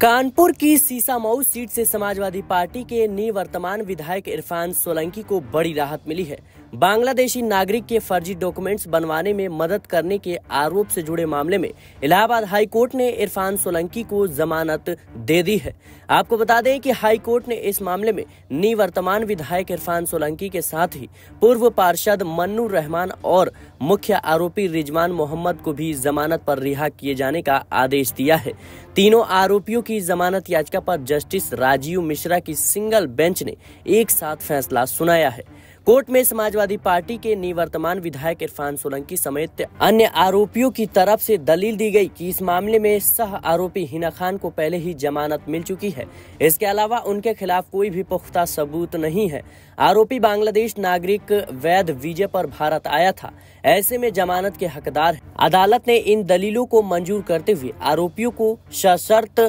कानपुर की सीसा मऊ सीट से समाजवादी पार्टी के निवर्तमान विधायक इरफान सोलंकी को बड़ी राहत मिली है बांग्लादेशी नागरिक के फर्जी डॉक्यूमेंट्स बनवाने में मदद करने के आरोप से जुड़े मामले में इलाहाबाद हाई कोर्ट ने इरफान सोलंकी को जमानत दे दी है आपको बता दें कि हाई कोर्ट ने इस मामले में निवर्तमान विधायक इरफान सोलंकी के साथ ही पूर्व पार्षद मन्नू रहमान और मुख्य आरोपी रिजवान मोहम्मद को भी जमानत पर रिहा किए जाने का आदेश दिया है तीनों आरोपियों की जमानत याचिका पर जस्टिस राजीव मिश्रा की सिंगल बेंच ने एक साथ फैसला सुनाया है कोर्ट में समाजवादी पार्टी के निवर्तमान विधायक इरफान सोलंकी समेत अन्य आरोपियों की तरफ से दलील दी गई कि इस मामले में सह आरोपी हिना खान को पहले ही जमानत मिल चुकी है इसके अलावा उनके खिलाफ कोई भी पुख्ता सबूत नहीं है आरोपी बांग्लादेश नागरिक वैध वीजे पर भारत आया था ऐसे में जमानत के हकदार अदालत ने इन दलीलों को मंजूर करते हुए आरोपियों को सशर्त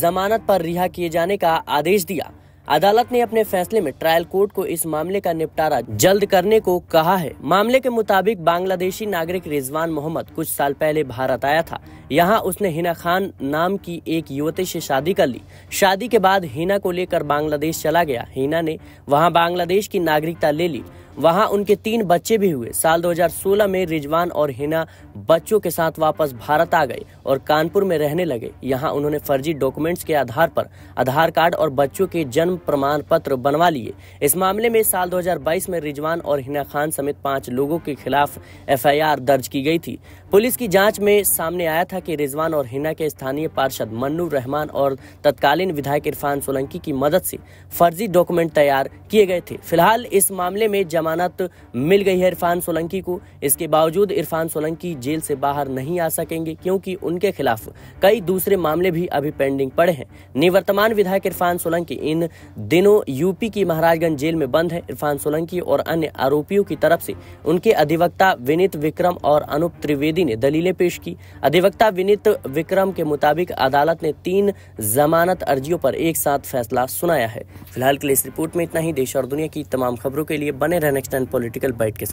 जमानत पर रिहा किए जाने का आदेश दिया अदालत ने अपने फैसले में ट्रायल कोर्ट को इस मामले का निपटारा जल्द करने को कहा है मामले के मुताबिक बांग्लादेशी नागरिक रिजवान मोहम्मद कुछ साल पहले भारत आया था यहाँ उसने हिना खान नाम की एक युवती से शादी कर ली शादी के बाद हिना को लेकर बांग्लादेश चला गया हिना ने वहाँ बांग्लादेश की नागरिकता ले ली वहां उनके तीन बच्चे भी हुए साल 2016 में रिजवान और हिना बच्चों के साथ वापस भारत आ गए और कानपुर में रहने लगे यहां उन्होंने फर्जी डॉक्यूमेंट्स के आधार पर आधार कार्ड और बच्चों के जन्म प्रमाण पत्र बनवा लिए इस मामले में साल 2022 में रिजवान और हिना खान समेत पांच लोगों के खिलाफ एफ दर्ज की गई थी पुलिस की जाँच में सामने आया था की रिजवान और हिना के स्थानीय पार्षद मन्नू रहमान और तत्कालीन विधायक इरफान सोलंकी की मदद से फर्जी डॉक्यूमेंट तैयार किए गए थे फिलहाल इस मामले में जमानत मिल गई है इरफान सोलंकी को इसके बावजूद इरफान सोलंकी जेल से बाहर नहीं आ सकेंगे क्योंकि उनके खिलाफ कई दूसरे मामले भी अभी पेंडिंग पड़े हैं निवर्तमान विधायक इरफान सोलंकी इन दिनों यूपी की महाराजगंज जेल में बंद है इरफान सोलंकी और अन्य आरोपियों की तरफ से उनके अधिवक्ता विनीत विक्रम और अनुप त्रिवेदी ने दलीलें पेश की अधिवक्ता विनीत विक्रम के मुताबिक अदालत ने तीन जमानत अर्जियों पर एक साथ फैसला सुनाया है फिलहाल के लिए इस रिपोर्ट में इतना ही देश और दुनिया की तमाम खबरों के लिए बने रहना नेक्स्ट पॉलिटिकल बाइट के साथ